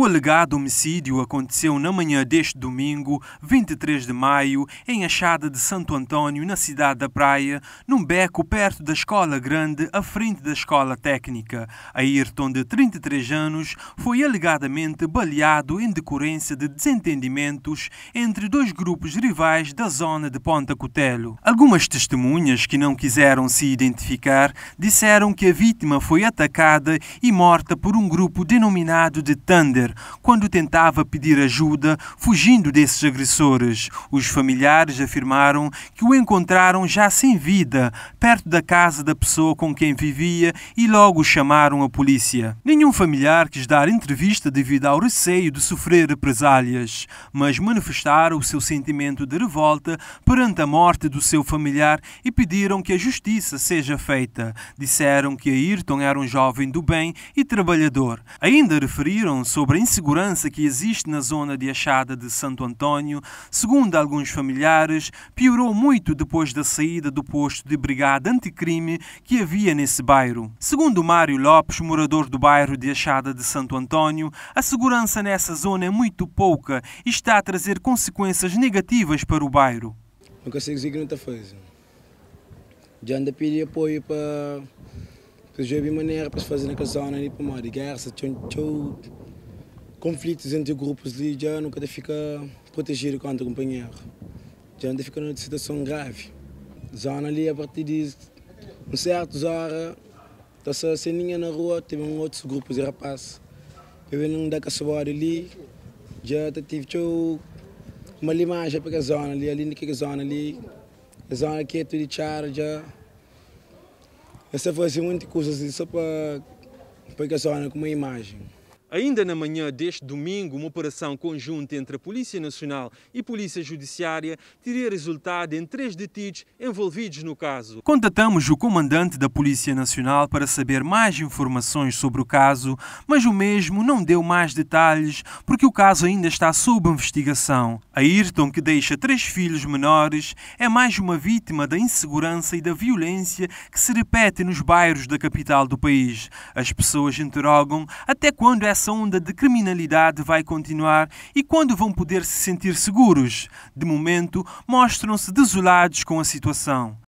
O alegado homicídio aconteceu na manhã deste domingo, 23 de maio, em Achada de Santo Antônio, na cidade da Praia, num beco perto da Escola Grande, à frente da Escola Técnica. Ayrton, de 33 anos, foi alegadamente baleado em decorrência de desentendimentos entre dois grupos rivais da zona de Ponta Cotelo. Algumas testemunhas que não quiseram se identificar disseram que a vítima foi atacada e morta por um grupo denominado de Thunder quando tentava pedir ajuda fugindo desses agressores. Os familiares afirmaram que o encontraram já sem vida, perto da casa da pessoa com quem vivia e logo chamaram a polícia. Nenhum familiar quis dar entrevista devido ao receio de sofrer represálias, mas manifestaram o seu sentimento de revolta perante a morte do seu familiar e pediram que a justiça seja feita. Disseram que Ayrton era um jovem do bem e trabalhador. Ainda referiram sobre a insegurança que existe na zona de Achada de Santo Antônio, segundo alguns familiares, piorou muito depois da saída do posto de brigada anticrime que havia nesse bairro. Segundo Mário Lopes, morador do bairro de Achada de Santo Antônio, a segurança nessa zona é muito pouca e está a trazer consequências negativas para o bairro. Não consigo dizer está coisa. Já anda a pedir apoio para. Porque eu vi maneira para se fazer na canção, é? para Nipomori, guerra, tchau, tchau conflitos entre grupos ali já nunca fica protegido contra o companheiro. Já não fica numa situação grave. Zona ali, a partir de um certo hora, está ceninha na rua, teve um outros grupos de rapaz. Eu não dá caçoado ali, já tive uma limagem para a zona ali, ali naquela zona ali. A zona aqui é tudo de chara, Essa foi assim, muitas coisas, só para, para a zona com uma imagem. Ainda na manhã deste domingo, uma operação conjunta entre a Polícia Nacional e Polícia Judiciária teria resultado em três detidos envolvidos no caso. Contatamos o comandante da Polícia Nacional para saber mais informações sobre o caso, mas o mesmo não deu mais detalhes porque o caso ainda está sob investigação. Ayrton, que deixa três filhos menores, é mais uma vítima da insegurança e da violência que se repete nos bairros da capital do país. As pessoas interrogam até quando é essa onda de criminalidade vai continuar e quando vão poder se sentir seguros? De momento, mostram-se desolados com a situação.